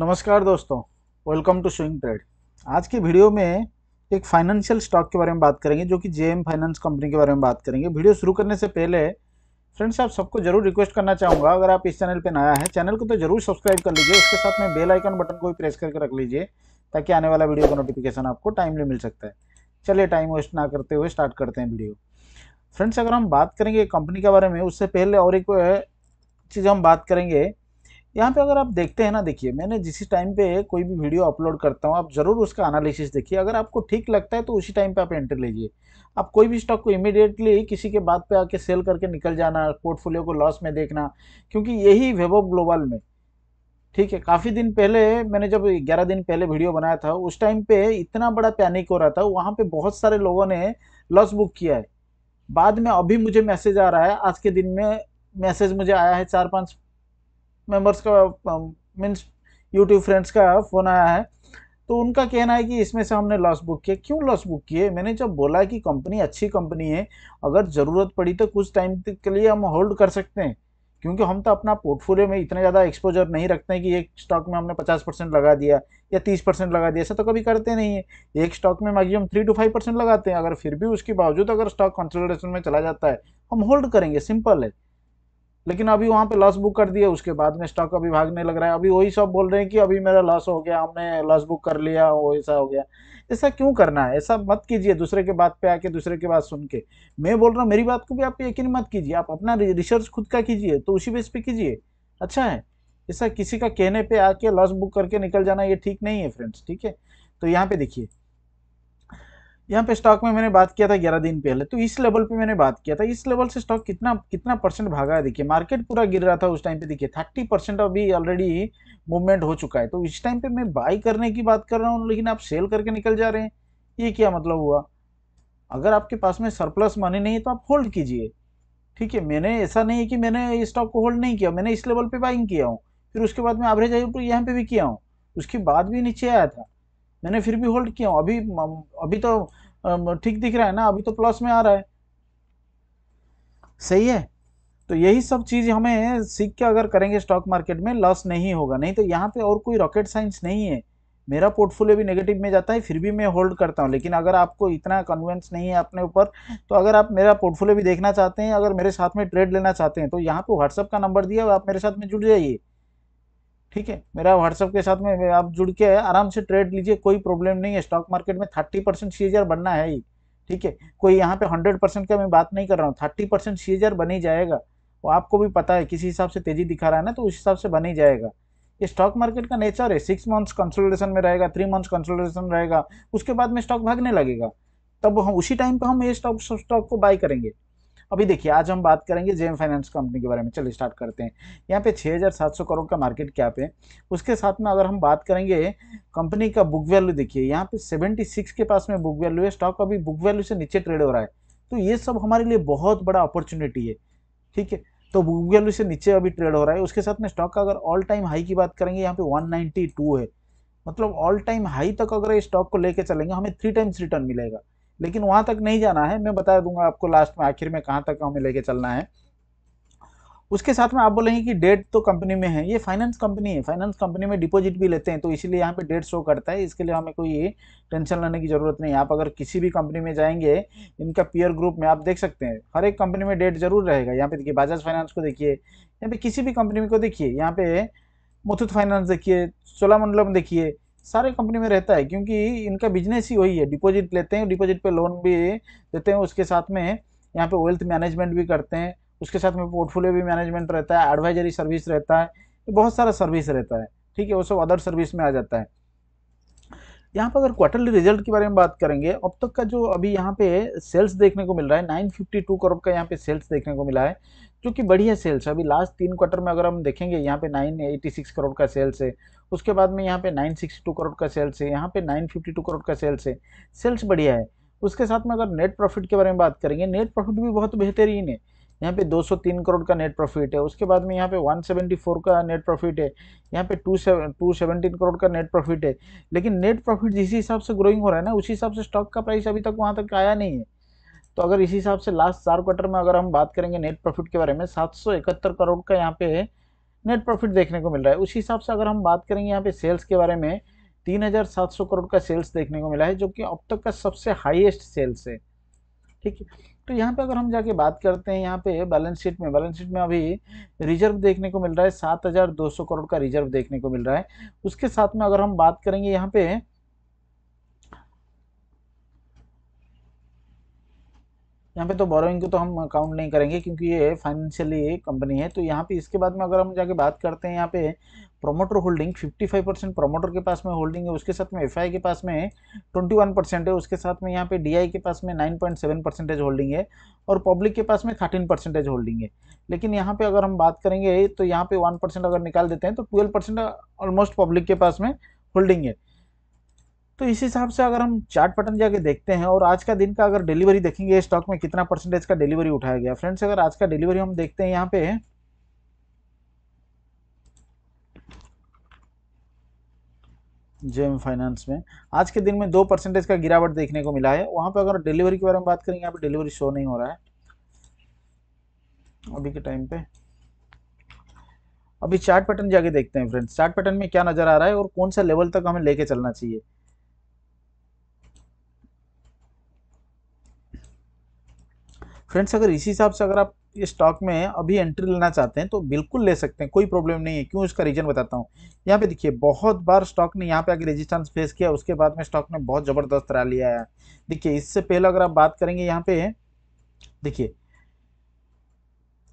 नमस्कार दोस्तों welcome to swing trade आज की वीडियो में एक फाइनेंशियल स्टॉक के बारे में बात करेंगे जो कि जेएम फाइनेंस कंपनी के बारे में बात करेंगे वीडियो शुरू करने से पहले फ्रेंड्स आप सबको जरूर रिक्वेस्ट करना चाहूँगा अगर आप इस चैनल पर नया है चैनल को तो जरूर सब्सक्राइब कर लीजिए उसके साथ में बेल आइकन बटन को भी प्रेस करके रख लीजिए ताकि आने वाला वीडियो का नोटिफिकेशन आपको टाइमली मिल सकता है चलिए टाइम वेस्ट ना करते हुए स्टार्ट करते हैं वीडियो फ्रेंड्स अगर हम बात करेंगे कंपनी के बारे में उससे पहले और एक चीज़ हम बात करेंगे यहाँ पे अगर आप देखते हैं ना देखिए मैंने जिस टाइम पे कोई भी वीडियो अपलोड करता हूँ आप ज़रूर उसका एनालिसिस देखिए अगर आपको ठीक लगता है तो उसी टाइम पे आप एंट्री लीजिए आप कोई भी स्टॉक को इमीडिएटली किसी के बाद पे आके सेल करके निकल जाना पोर्टफोलियो को लॉस में देखना क्योंकि यही वेबो ग्लोबल में ठीक है काफ़ी दिन पहले मैंने जब ग्यारह दिन पहले वीडियो बनाया था उस टाइम पर इतना बड़ा पैनिक हो रहा था वहाँ पर बहुत सारे लोगों ने लॉस बुक किया है बाद में अभी मुझे मैसेज आ रहा है आज के दिन में मैसेज मुझे आया है चार पाँच मेंबर्स का मीन्स यूट्यूब फ्रेंड्स का फ़ोन आया है तो उनका कहना है कि इसमें से हमने लॉस बुक किया क्यों लॉस बुक किए मैंने जब बोला कि कंपनी अच्छी कंपनी है अगर ज़रूरत पड़ी तो कुछ टाइम के लिए हम होल्ड कर सकते हैं क्योंकि हम तो अपना पोर्टफोलियो में इतना ज़्यादा एक्सपोजर नहीं रखते हैं कि एक स्टॉक में हमने 50 परसेंट लगा दिया या 30 परसेंट लगा दिया ऐसा तो कभी करते नहीं है एक स्टॉक में maximum three to five percent लगाते हैं अगर फिर भी उसके बावजूद अगर स्टॉक कंसल्टेशन में चला जाता है हम होल्ड करेंगे सिंपल है लेकिन अभी वहाँ पे लॉस बुक कर दिया उसके बाद में स्टॉक अभी भागने लग रहा है अभी वही सब बोल रहे हैं कि अभी मेरा लॉस हो गया हमने लॉस बुक कर लिया वो ऐसा हो गया ऐसा क्यों करना है ऐसा मत कीजिए दूसरे के बात पे आके दूसरे के बात सुन के मैं बोल रहा हूँ मेरी बात को भी आप यकीन मत कीजिए आप अपना रिसर्च खुद का कीजिए तो उसी बेस पर कीजिए अच्छा है ऐसा किसी का कहने पर आके लॉस बुक करके निकल जाना ये ठीक नहीं है फ्रेंड्स ठीक है तो यहाँ पे देखिए यहाँ पे स्टॉक में मैंने बात किया था ग्यारह दिन पहले तो इस लेवल पे मैंने बात किया था इस लेवल से स्टॉक कितना कितना परसेंट भागा है देखिए मार्केट पूरा गिर रहा था उस टाइम पे देखिए थर्टी परसेंट अभी ऑलरेडी मूवमेंट हो चुका है तो इस टाइम पे मैं बाई करने की बात कर रहा हूँ लेकिन आप सेल करके निकल जा रहे हैं ये क्या मतलब हुआ अगर आपके पास में सरप्लस मनी नहीं है तो आप होल्ड कीजिए ठीक है मैंने ऐसा नहीं है कि मैंने स्टॉक को होल्ड नहीं किया मैंने इस लेवल पर बाइंग किया हूँ फिर उसके बाद मैं एवरेज आई यहाँ पे भी किया हूँ उसके बाद भी नीचे आया था मैंने फिर भी होल्ड किया अभी अभी तो ठीक दिख रहा है ना अभी तो प्लस में आ रहा है सही है तो यही सब चीज़ हमें सीख के अगर करेंगे स्टॉक मार्केट में लॉस नहीं होगा नहीं तो यहाँ पे और कोई रॉकेट साइंस नहीं है मेरा पोर्टफोलियो भी नेगेटिव में जाता है फिर भी मैं होल्ड करता हूँ लेकिन अगर आपको इतना कन्वेंस नहीं है अपने ऊपर तो अगर आप मेरा पोर्टफोलियो भी देखना चाहते हैं अगर मेरे साथ में ट्रेड लेना चाहते हैं तो यहाँ पे व्हाट्सअप का नंबर दिया आप मेरे साथ में जुड़ जाइए ठीक है मेरा व्हाट्सअप के साथ में आप जुड़ के आराम से ट्रेड लीजिए कोई प्रॉब्लम नहीं है स्टॉक मार्केट में थर्टी परसेंट सी बनना है ही ठीक है कोई यहाँ पे हंड्रेड परसेंट का मैं बात नहीं कर रहा हूँ थर्टी परसेंट सी बन ही जाएगा वो आपको भी पता है किसी हिसाब से तेजी दिखा रहा है ना तो उस हिसाब से बन ही जाएगा ये स्टॉक मार्केट का नेचर है सिक्स मंथ्स कंसोलिडेशन में रहेगा थ्री मंथ्स कंसोलिडेशन रहेगा उसके बाद में स्टॉक भागने लगेगा तब हम उसी टाइम पर हम ये स्टॉक स्टॉक को बाय करेंगे अभी देखिए आज हम बात करेंगे जेम फाइनेंस कंपनी के बारे में चलिए स्टार्ट करते हैं यहाँ पे 6,700 करोड़ का मार्केट कैप है उसके साथ में अगर हम बात करेंगे कंपनी का बुक वैल्यू देखिए यहाँ पे 76 के पास में बुक वैल्यू है स्टॉक अभी बुक वैल्यू से नीचे ट्रेड हो रहा है तो ये सब हमारे लिए बहुत बड़ा अपॉर्चुनिटी है ठीक है तो बुक वैल्यू से नीचे अभी ट्रेड हो रहा है उसके साथ में स्टॉक का अगर ऑल टाइम हाई की बात करेंगे यहाँ पे वन है मतलब ऑल टाइम हाई तक अगर इस स्टॉक को लेके चलेंगे हमें थ्री टाइम्स रिटर्न मिलेगा लेकिन वहाँ तक नहीं जाना है मैं बता दूंगा आपको लास्ट में आखिर में कहाँ तक हमें लेके चलना है उसके साथ में आप बोलेंगे कि डेट तो कंपनी में है ये फाइनेंस कंपनी है फाइनेंस कंपनी में डिपॉजिट भी लेते हैं तो इसीलिए यहाँ पे डेट शो करता है इसके लिए हमें कोई ये टेंशन लेने की ज़रूरत नहीं आप अगर किसी भी कंपनी में जाएंगे इनका पीयर ग्रुप में आप देख सकते हैं हर एक कंपनी में डेट जरूर रहेगा यहाँ पे देखिए बजाज फाइनेंस को देखिए यहाँ पे किसी भी कंपनी को देखिए यहाँ पे मुथुत फाइनेंस देखिए चोलामंडलम देखिए सारे कंपनी में रहता है क्योंकि इनका बिजनेस ही वही है डिपॉजिट लेते हैं डिपॉजिट पे लोन भी देते हैं उसके साथ में यहाँ पे वेल्थ मैनेजमेंट भी करते हैं उसके साथ में पोर्टफोलियो भी मैनेजमेंट रहता है एडवाइजरी सर्विस रहता है बहुत सारा सर्विस रहता है ठीक है वो सब अदर सर्विस में आ जाता है यहाँ पर अगर क्वार्टरली रिजल्ट के बारे में बात करेंगे अब तक का जो अभी यहाँ पे सेल्स देखने को मिल रहा है 952 करोड़ का यहाँ पे सेल्स देखने को मिला है जो कि बढ़िया सेल्स है अभी लास्ट तीन क्वार्टर में अगर हम देखेंगे यहाँ पे 986 करोड़ का सेल्स है उसके बाद में यहाँ पे 962 करोड़ का सेल्स है यहाँ पे 952 करोड़ का सेल्स है सेल्स बढ़िया है उसके साथ में अगर नेट प्रॉफिट के बारे में बात करेंगे नेट प्रॉफिट भी बहुत बेहतरीन है यहाँ पे 203 करोड़ का नेट प्रॉफिट है उसके बाद में यहाँ पे 174 का नेट प्रॉफिट है यहाँ पे टू टू सेवेंटीन करोड़ का नेट प्रॉफिट है लेकिन नेट प्रॉफिट जिस हिसाब से ग्रोइंग हो रहा है ना उसी हिसाब से स्टॉक का प्राइस अभी तक वहाँ तक आया नहीं है तो अगर इसी हिसाब से लास्ट चार क्वार्टर में अगर हम बात करेंगे नेट प्रॉफिट के बारे में सात करोड़ का यहाँ पे नेट प्रॉफिट देखने को मिल रहा है उसी हिसाब से अगर हम बात करेंगे यहाँ पे सेल्स के बारे में 3700 करोड़ का सेल्स देखने को मिला है जो कि अब तक का सबसे हाईएस्ट सेल्स है ठीक है तो यहाँ पे अगर हम जाके बात करते हैं यहाँ पे बैलेंस शीट में बैलेंस शीट में अभी रिजर्व देखने को मिल रहा है 7200 करोड़ का रिजर्व देखने को मिल रहा है उसके साथ में अगर हम बात करेंगे यहाँ पे यहाँ पे तो बोरोइंग को तो हम काउंट नहीं करेंगे क्योंकि ये फाइनेंशियली कंपनी है तो यहाँ पे इसके बाद में अगर हम जाके बात करते हैं यहाँ पे प्रोमोटर होल्डिंग 55 परसेंट प्रोमोटर के पास में होल्डिंग है उसके साथ में एफ के पास में 21 परसेंट है उसके साथ में यहाँ पे डी के पास में 9.7 परसेंटेज होल्डिंग है और पब्लिक के पास में थर्टीन परसेंटेज होल्डिंग है लेकिन यहाँ पे अगर हम बात करेंगे तो यहाँ पे वन परसेंट अगर निकाल देते हैं तो ट्वेल्व परसेंट ऑलमोस्ट पब्लिक के पास में होल्डिंग है तो इस हिसाब से अगर हम चार्ट पटन जाके देखते हैं और आज का दिन का अगर डिलीवरी देखेंगे स्टॉक में कितना परसेंटेज का डिलीवरी उठाया गया फ्रेंड्स अगर आज का डिलीवरी हम देखते हैं यहाँ पे जेम फाइनेंस में आज के दिन में दो परसेंटेज का गिरावट देखने को मिला है वहां पर अगर डिलीवरी के बारे में बात करेंगे यहाँ पे डिलीवरी शो नहीं हो रहा है अभी के टाइम पे अभी चार्ट पैटर्न जाके देखते हैं फ्रेंड्स चार्ट पैटर्न में क्या नज़र आ रहा है और कौन सा लेवल तक हमें लेके चलना चाहिए फ्रेंड्स अगर इसी हिसाब से अगर आप ये स्टॉक में अभी एंट्री लेना चाहते हैं तो बिल्कुल ले सकते हैं कोई प्रॉब्लम नहीं है क्यों इसका रीजन बताता हूँ यहाँ पे देखिए बहुत बार स्टॉक ने यहाँ पे आगे रेजिस्टेंस फेस किया उसके बाद में स्टॉक ने बहुत ज़बरदस्त रहा लिया है देखिए इससे पहले अगर आप बात करेंगे यहाँ पे देखिए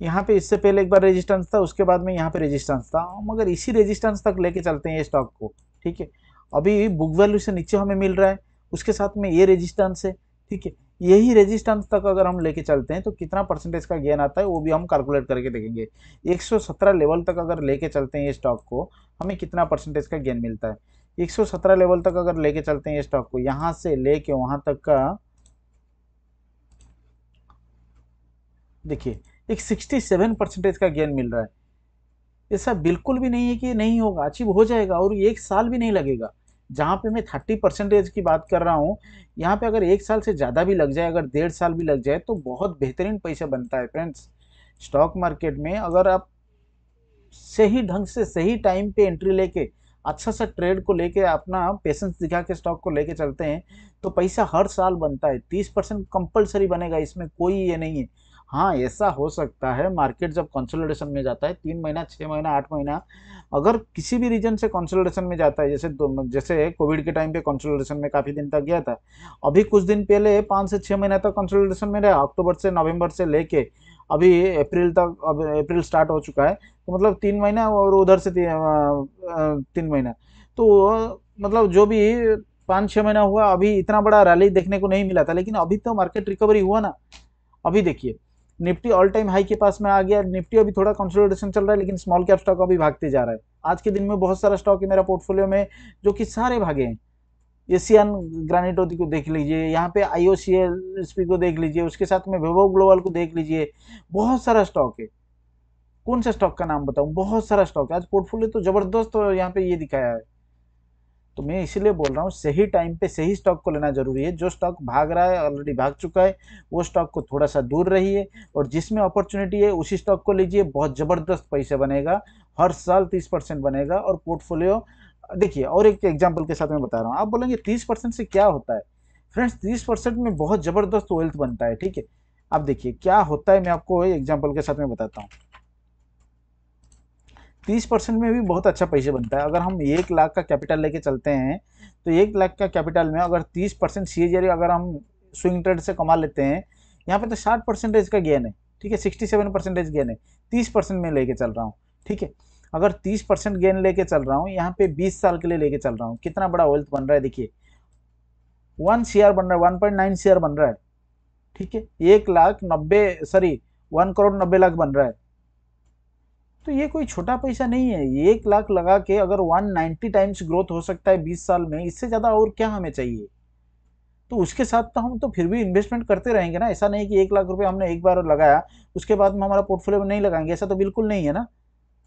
यहाँ पे इससे पहले एक बार रेजिस्टेंस था उसके बाद में यहाँ पे रेजिस्टेंस था मगर इसी रेजिस्टेंस तक लेके चलते हैं ये स्टॉक को ठीक है अभी बुक वैल्यू से नीचे हमें मिल रहा है उसके साथ में ये रेजिस्टेंस है ठीक है यही रेजिस्टेंस तक अगर हम लेके चलते हैं तो कितना परसेंटेज का गेन आता है वो भी हम कैलकुलेट करके देखेंगे 117 लेवल तक अगर लेके चलते हैं ये स्टॉक को हमें कितना परसेंटेज का गेन मिलता है 117 लेवल तक अगर लेके चलते हैं ये स्टॉक को यहाँ से लेके वहाँ तक का देखिए एक सेवन परसेंटेज का गेन मिल रहा है ऐसा बिल्कुल भी नहीं है कि नहीं होगा अचीव हो जाएगा और एक साल भी नहीं लगेगा जहाँ पे मैं थर्टी परसेंटेज की बात कर रहा हूँ यहाँ पे अगर एक साल से ज़्यादा भी लग जाए अगर डेढ़ साल भी लग जाए तो बहुत बेहतरीन पैसा बनता है फ्रेंड्स स्टॉक मार्केट में अगर आप सही ढंग से सही टाइम पे एंट्री लेके अच्छा सा ट्रेड को लेके अपना पेशेंस दिखा के स्टॉक को लेके चलते हैं तो पैसा हर साल बनता है तीस परसेंट कंपल्सरी बनेगा इसमें कोई ये नहीं है हाँ ऐसा हो सकता है मार्केट जब कंसोलिडेशन में जाता है तीन महीना छः महीना आठ महीना अगर किसी भी रीजन से कंसोलिडेशन में जाता है जैसे जैसे कोविड के टाइम पे कंसोलिडेशन में काफ़ी दिन तक गया था अभी कुछ दिन पहले पाँच से छः महीना तक कंसोलिडेशन में रहा अक्टूबर से नवंबर से लेके अभी अप्रैल तक अब अप्रैल स्टार्ट हो चुका है तो मतलब तीन महीना और उधर से ती, तीन महीना तो मतलब जो भी पाँच छः महीना हुआ अभी इतना बड़ा रैली देखने को नहीं मिला था लेकिन अभी तो मार्केट रिकवरी हुआ ना अभी देखिए निफ्टी ऑल टाइम हाई के पास में आ गया निफ्टी अभी थोड़ा कंसोलिडेशन चल रहा है लेकिन स्मॉल कैप स्टॉक अभी भागते जा रहा है आज के दिन में बहुत सारा स्टॉक है मेरा पोर्टफोलियो में जो कि सारे भागे हैं एशियन ग्रानिटो को देख लीजिए यहाँ पे आई सी को देख लीजिए उसके साथ में विवो ग्लोबल को देख लीजिए बहुत सारा स्टॉक है कौन सा स्टॉक का नाम बताऊँ बहुत सारा स्टॉक है आज पोर्टफोलियो तो जबरदस्त यहाँ पे ये दिखाया है तो मैं इसलिए बोल रहा हूँ सही टाइम पे सही स्टॉक को लेना जरूरी है जो स्टॉक भाग रहा है ऑलरेडी भाग चुका है वो स्टॉक को थोड़ा सा दूर रहिए और जिसमें अपॉर्चुनिटी है उसी स्टॉक को लीजिए बहुत ज़बरदस्त पैसे बनेगा हर साल तीस परसेंट बनेगा और पोर्टफोलियो देखिए और एक एग्जाम्पल के साथ मैं बता रहा हूँ आप बोलेंगे तीस परसेंट से क्या होता है फ्रेंड्स तीस परसेंट में बहुत ज़बरदस्त वेल्थ बनता है ठीक है आप देखिए क्या होता है मैं आपको एग्जाम्पल के साथ में बताता हूँ तीस परसेंट में भी बहुत अच्छा पैसे बनता है अगर हम एक लाख का कैपिटल लेके चलते हैं तो एक लाख का कैपिटल में अगर तीस परसेंट सी अगर हम स्विंग ट्रेड से कमा लेते हैं यहाँ पे तो साठ परसेंटेज का गेन है ठीक है सिक्सटी सेवन परसेंटेज गेन है तीस परसेंट में लेके चल रहा हूँ ठीक है अगर तीस परसेंट गेन लेके चल रहा हूँ यहाँ पे बीस साल के लिए लेके चल रहा हूँ कितना बड़ा वेल्थ बन रहा है देखिए वन सी बन रहा है वन पॉइंट नाइन बन रहा है ठीक है एक लाख नब्बे सॉरी वन करोड़ नब्बे लाख बन रहा है तो ये कोई छोटा पैसा नहीं है एक लाख लगा के अगर 190 टाइम्स ग्रोथ हो सकता है 20 साल में इससे ज़्यादा और क्या हमें चाहिए तो उसके साथ तो हम तो फिर भी इन्वेस्टमेंट करते रहेंगे ना ऐसा नहीं कि एक लाख रुपये हमने एक बार लगाया उसके बाद में हमारा पोर्टफोलियो में नहीं लगाएंगे ऐसा तो बिल्कुल नहीं है ना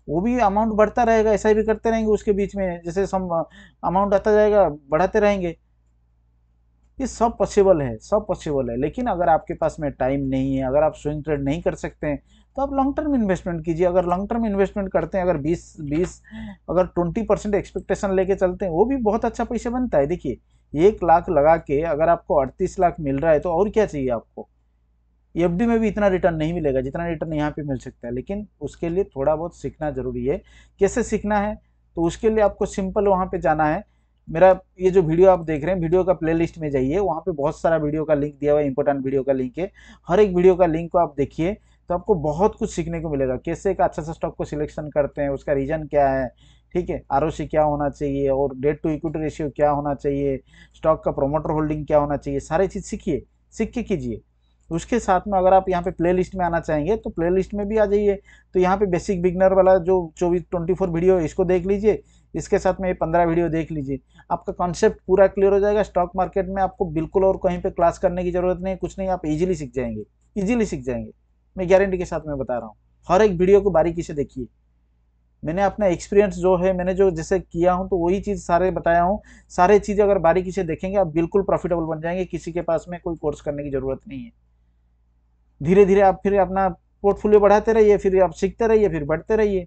वो भी अमाउंट बढ़ता रहेगा ऐसा भी करते रहेंगे उसके बीच में जैसे सम अमाउंट आता जाएगा बढ़ाते रहेंगे ये सब पॉसिबल है सब पॉसिबल है लेकिन अगर आपके पास में टाइम नहीं है अगर आप स्विंग ट्रेड नहीं कर सकते हैं तो आप लॉन्ग टर्म इन्वेस्टमेंट कीजिए अगर लॉन्ग टर्म इन्वेस्टमेंट करते हैं अगर 20 20 अगर 20 परसेंट एक्सपेक्टेशन लेके चलते हैं वो भी बहुत अच्छा पैसा बनता है देखिए एक लाख लगा के अगर आपको अड़तीस लाख मिल रहा है तो और क्या चाहिए आपको एफ में भी इतना रिटर्न नहीं मिलेगा जितना रिटर्न यहाँ पर मिल सकता है लेकिन उसके लिए थोड़ा बहुत सीखना ज़रूरी है कैसे सीखना है तो उसके लिए आपको सिंपल वहाँ पर जाना है मेरा ये जो वीडियो आप देख रहे हैं वीडियो का प्लेलिस्ट में जाइए वहाँ पे बहुत सारा वीडियो का लिंक दिया हुआ है इंपॉर्टेंट वीडियो का लिंक है हर एक वीडियो का लिंक को आप देखिए तो आपको बहुत कुछ सीखने को मिलेगा कैसे एक अच्छा सा स्टॉक को सिलेक्शन करते हैं उसका रीजन क्या है ठीक है आर क्या होना चाहिए और डेट टू इक्विटी रेशियो क्या होना चाहिए स्टॉक का प्रोमोटर होल्डिंग क्या होना चाहिए सारी चीज़ सीखिए सीख के कीजिए उसके साथ में अगर आप यहाँ पे प्ले लिस्ट में आना चाहेंगे तो प्ले लिस्ट में भी आ जाइए तो यहाँ पे बेसिक बिगनर वाला जो चौबीस ट्वेंटी फोर वीडियो है इसको देख लीजिए इसके साथ में ये पंद्रह वीडियो देख लीजिए आपका कॉन्सेप्ट पूरा क्लियर हो जाएगा स्टॉक मार्केट में आपको बिल्कुल और कहीं पर क्लास करने की जरूरत नहीं कुछ नहीं आप इजिली सीख जाएंगे ईजिली सीख जाएंगे मैं गारंटी के साथ मैं बता रहा हूँ हर एक वीडियो को बारीकी से देखिए मैंने अपना एक्सपीरियंस जो है मैंने जो जैसे किया हूँ तो वही चीज़ सारे बताया हूँ सारे चीज़ें अगर बारीकी से देखेंगे आप बिल्कुल प्रॉफिटेबल बन जाएंगे किसी के पास में कोई कोर्स करने की ज़रूरत नहीं है धीरे धीरे आप फिर अपना पोर्टफोलियो बढ़ाते रहिए फिर आप सीखते रहिए फिर बढ़ते रहिए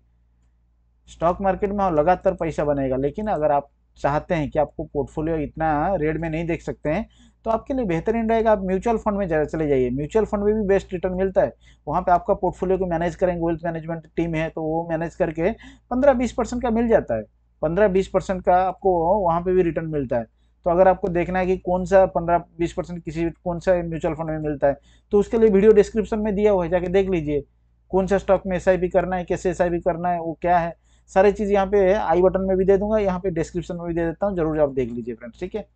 स्टॉक मार्केट में लगातार पैसा बनेगा लेकिन अगर आप चाहते हैं कि आपको पोर्टफोलियो इतना रेड में नहीं देख सकते हैं तो आपके लिए बेहतरीन रहेगा आप म्यूचुअल फंड में ज़रा चले जाइए म्यूचुअल फंड में भी बेस्ट रिटर्न मिलता है वहाँ पे आपका पोर्टफोलियो को मैनेज करेंगे वेल्थ मैनेजमेंट टीम है तो वो मैनेज करके पंद्रह बीस परसेंट का मिल जाता है पंद्रह बीस परसेंट का आपको वहाँ पर भी रिटर्न मिलता है तो अगर आपको देखना है कि कौन सा पंद्रह बीस परसेंट किसी कौन सा म्यूचुअल फंड में मिलता है तो उसके लिए वीडियो डिस्क्रिप्शन में दिया हुआ है जाके देख लीजिए कौन सा स्टॉक में एस करना है कैसे एस करना है वो क्या है सारी चीज़ यहाँ पे आई बटन में भी दे दूंगा यहाँ पे डिस्क्रिप्शन में भी दे देता हूँ जरूर आप देख लीजिए फ्रेंड्स ठीक है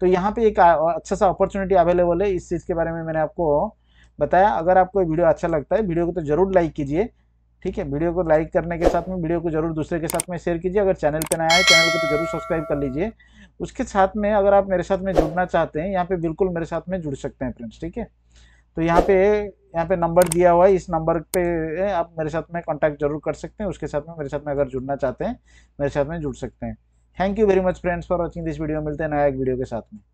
तो यहाँ पे एक अच्छा सा अपॉर्चुनिटी अवेलेबल है इस चीज़ के बारे में मैंने आपको बताया अगर आपको वीडियो अच्छा लगता है वीडियो को तो जरूर लाइक कीजिए ठीक है वीडियो को लाइक करने के साथ में वीडियो को जरूर दूसरे के साथ में शेयर कीजिए अगर चैनल पर नया है चैनल को तो जरूर सब्सक्राइब कर लीजिए उसके साथ में अगर आप मेरे साथ में जुड़ना चाहते हैं यहाँ पे बिल्कुल मेरे साथ में जुड़ सकते हैं फ्रेंड्स ठीक है तो यहाँ पे यहाँ पे नंबर दिया हुआ है इस नंबर पे आप मेरे साथ में कांटेक्ट जरूर कर सकते हैं उसके साथ में मेरे साथ में अगर जुड़ना चाहते हैं मेरे साथ में जुड़ सकते हैं thank you very much friends for watching this video मिलते हैं नया एक वीडियो के साथ में